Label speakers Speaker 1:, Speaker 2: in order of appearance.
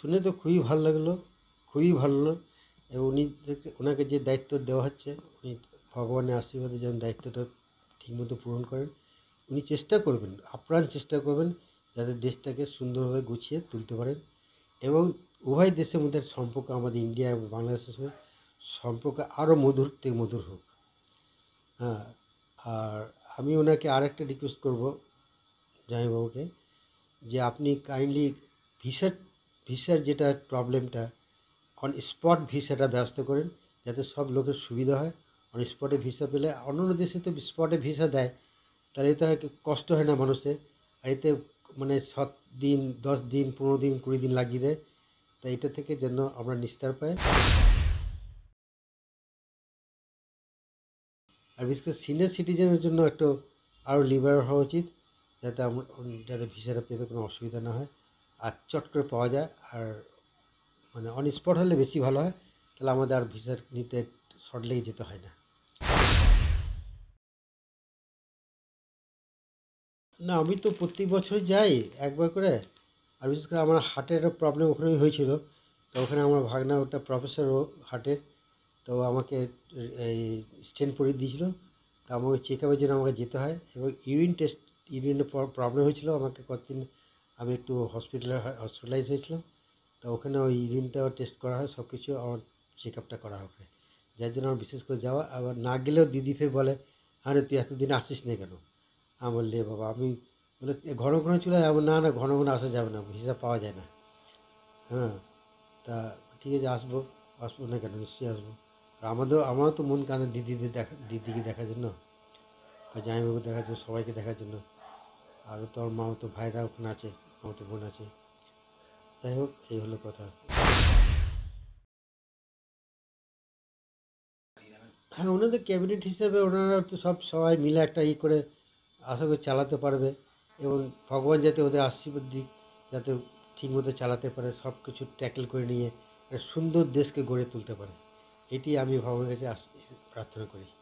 Speaker 1: শুনে তো খুবই ভালো লাগলো খুবই ভালো এবং উনি ওনাকে যে দায়িত্ব দেওয়া হচ্ছে উনি ভগবানের আশীর্বাদে যেন দায়িত্বটা ঠিকমতো পূরণ করেন উনি চেষ্টা করবেন আপ্রাণ চেষ্টা করবেন যাতে দেশটাকে সুন্দরভাবে গুছিয়ে তুলতে পারেন এবং উভয় দেশের মধ্যে সম্পর্ক আমাদের ইন্ডিয়া এবং বাংলাদেশের সঙ্গে সম্পর্ক আরও মধুর থেকে মধুর হোক হ্যাঁ আর আমি ওনাকে আর একটা রিকোয়েস্ট করবো জাহিবাবুকে যে আপনি কাইন্ডলি ভিসার ভিসার যেটা প্রবলেমটা অন স্পট ভিসাটা ব্যস্ত করেন যাতে সব লোকের সুবিধা হয় অন স্পটে ভিসা পেলে অন্য দেশে তো স্পটে ভিসা দেয় তাহলে এতে হয় কষ্ট হয় না মানুষের আর এতে মানে সাত দিন দশ দিন পনেরো দিন কুড়ি দিন লাগিয়ে দেয় তাই এটা থেকে যেন আমরা নিস্তার পাই আর বিশেষ করে সিনিয়র সিটিজেনের জন্য একটু আরও লিবার হওয়া উচিত যাতে আমরা যাতে ভিসাটা পেতে কোনো অসুবিধা না হয় আর চট করে পাওয়া যায় আর মানে অন স্পট হলে বেশি ভালো হয় তাহলে আমাদের আর ভিসা নিতে শর্ট লেগে যেতে হয় না না আমি তো প্রত্যেক বছর যাই একবার করে আর বিশেষ করে আমার হার্টের একটা প্রবলেম ওখানেই হয়েছিল তো ওখানে আমার ভাগনা ওটা প্রফেসর ও হার্টের তো আমাকে এই স্টেন্ট পরিয়ে দিয়েছিল তা আমাকে চেক আপের জন্য আমাকে যেতে হয় এবং ইউরিন টেস্ট ইউরিনের প্রবলেম হয়েছিল আমাকে কতদিন আমি একটু হসপিটালে হসপিটালাইজ হয়েছিলাম তা ওখানে ওই ইউরিনটা টেস্ট করা হয় সব কিছু আমার চেক আপটা করা হবে যার জন্য আমার বিশেষ করে যাওয়া আবার না গেলেও দিদি ফে বলে আরে তুই এতদিন আসিস না কেন আমি বললে বাবা আমি বলে ঘন ঘন চলে যাব না না ঘন ঘন আসা যাবে না হিসাব পাওয়া যায় না হ্যাঁ তা ঠিক আছে আসবো আসবো না কেন নিশ্চয়ই আসবো আর আমাদের আমারও তো মন কানে দিদিদের দেখা দিদিকে দেখার জন্য জামাইবাবু দেখার জন্য সবাইকে দেখার জন্য আর তো আমার মামা তো ভাইরা ওখানে আছে আমাদের বোন আছে যাই হোক এই হলো কথা হ্যাঁ ওনাদের ক্যাবিনেট হিসেবে ওনারা তো সব সবাই মিলে একটা ই করে আশা করে চালাতে পারবে এবং ভগবান যাতে ওদের আশীর্বাদ দিক যাতে ঠিকমতো চালাতে পারে সব কিছু ট্যাকেল করে নিয়ে একটা সুন্দর দেশকে গড়ে তুলতে পারে এটি আমি ভগবানের কাছে প্রার্থনা করি